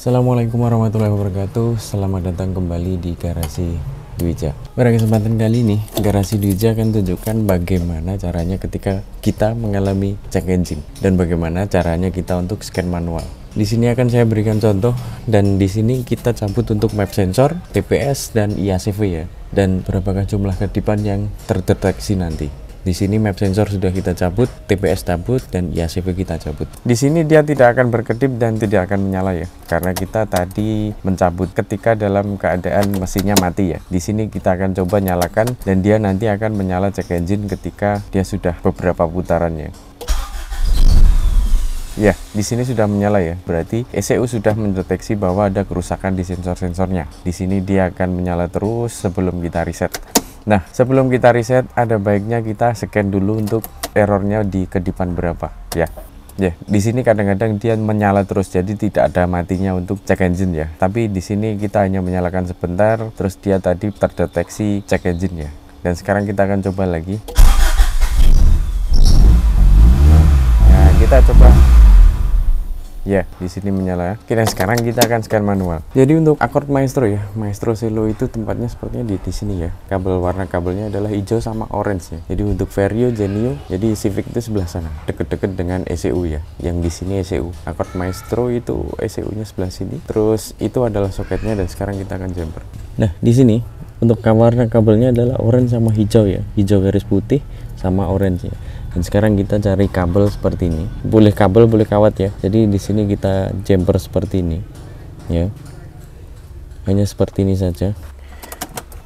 Assalamualaikum warahmatullahi wabarakatuh Selamat datang kembali di Garasi Dwija Pada kesempatan kali ini Garasi Dwija akan tunjukkan bagaimana caranya ketika kita mengalami check engine Dan bagaimana caranya kita untuk scan manual di sini akan saya berikan contoh dan di sini kita cabut untuk map sensor, TPS dan IACV ya dan berapakah jumlah kedipan yang terdeteksi nanti. Di sini map sensor sudah kita cabut, TPS cabut, dan IACP kita cabut. Di sini dia tidak akan berkedip dan tidak akan menyala ya, karena kita tadi mencabut ketika dalam keadaan mesinnya mati ya. Di sini kita akan coba nyalakan dan dia nanti akan menyala check engine ketika dia sudah beberapa putarannya. Ya, di sini sudah menyala ya. Berarti ECU sudah mendeteksi bahwa ada kerusakan di sensor-sensornya. Di sini dia akan menyala terus sebelum kita reset. Nah, sebelum kita reset, ada baiknya kita scan dulu untuk errornya di kedipan berapa, ya. Ya, di sini kadang-kadang dia menyala terus, jadi tidak ada matinya untuk check engine ya. Tapi di sini kita hanya menyalakan sebentar, terus dia tadi terdeteksi check engine ya. Dan sekarang kita akan coba lagi. Nah, kita coba ya di sini menyala ya. oke dan sekarang kita akan scan manual jadi untuk akord maestro ya maestro selo itu tempatnya sepertinya di, di sini ya kabel warna kabelnya adalah hijau sama orange ya jadi untuk vario genio jadi civic itu sebelah sana deket-deket dengan ECU ya yang di sini ECU akord maestro itu ECU nya sebelah sini terus itu adalah soketnya dan sekarang kita akan jumper nah di sini untuk warna kabelnya adalah orange sama hijau ya hijau garis putih sama orange ya. dan sekarang kita cari kabel seperti ini boleh kabel boleh kawat ya jadi di sini kita jumper seperti ini ya hanya seperti ini saja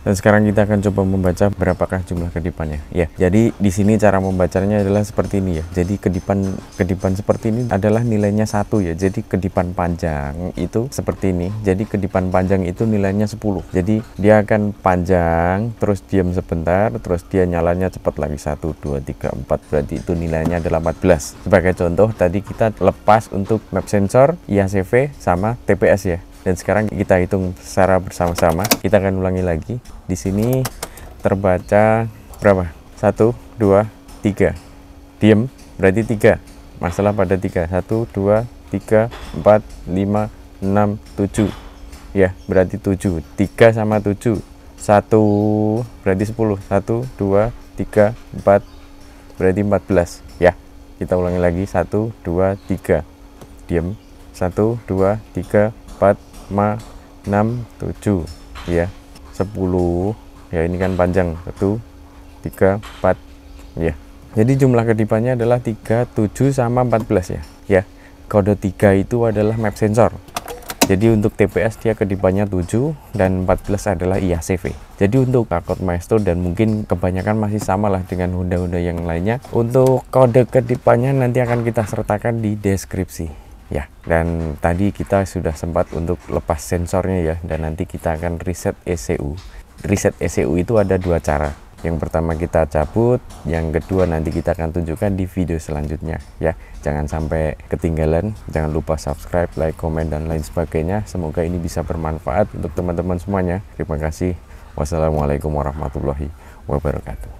dan sekarang kita akan coba membaca berapakah jumlah kedipannya. Ya, jadi di sini cara membacanya adalah seperti ini ya. Jadi kedipan kedipan seperti ini adalah nilainya satu ya. Jadi kedipan panjang itu seperti ini. Jadi kedipan panjang itu nilainya 10. Jadi dia akan panjang, terus diam sebentar, terus dia nyalanya cepat lagi satu, dua, tiga, empat. Berarti itu nilainya adalah 14. Sebagai contoh tadi kita lepas untuk map sensor, IACV sama TPS ya. Dan sekarang kita hitung secara bersama-sama. Kita akan ulangi lagi. Di sini terbaca berapa? Satu, dua, tiga. Diem, berarti tiga. Masalah pada tiga. Satu, dua, tiga, empat, lima, enam, tujuh. Ya, berarti tujuh. Tiga sama tujuh. Satu, berarti sepuluh. Satu, dua, tiga, empat, berarti empat belas. Ya, kita ulangi lagi. Satu, dua, tiga. Diem. Satu, dua, tiga, empat, 5 6 7 ya 10 ya ini kan panjang 1 3 4 ya jadi jumlah kedipannya adalah 3 7 sama 14 ya ya kode 3 itu adalah map sensor jadi untuk TPS dia kedipannya 7 dan 14 adalah IACV. Jadi untuk Accord Maestro dan mungkin kebanyakan masih sama lah dengan Honda-Honda yang lainnya. Untuk kode kedipannya nanti akan kita sertakan di deskripsi. Ya, dan tadi kita sudah sempat untuk lepas sensornya ya, dan nanti kita akan reset ECU. Reset ECU itu ada dua cara. Yang pertama kita cabut, yang kedua nanti kita akan tunjukkan di video selanjutnya ya. Jangan sampai ketinggalan, jangan lupa subscribe, like, komen, dan lain sebagainya. Semoga ini bisa bermanfaat untuk teman-teman semuanya. Terima kasih. Wassalamualaikum warahmatullahi wabarakatuh.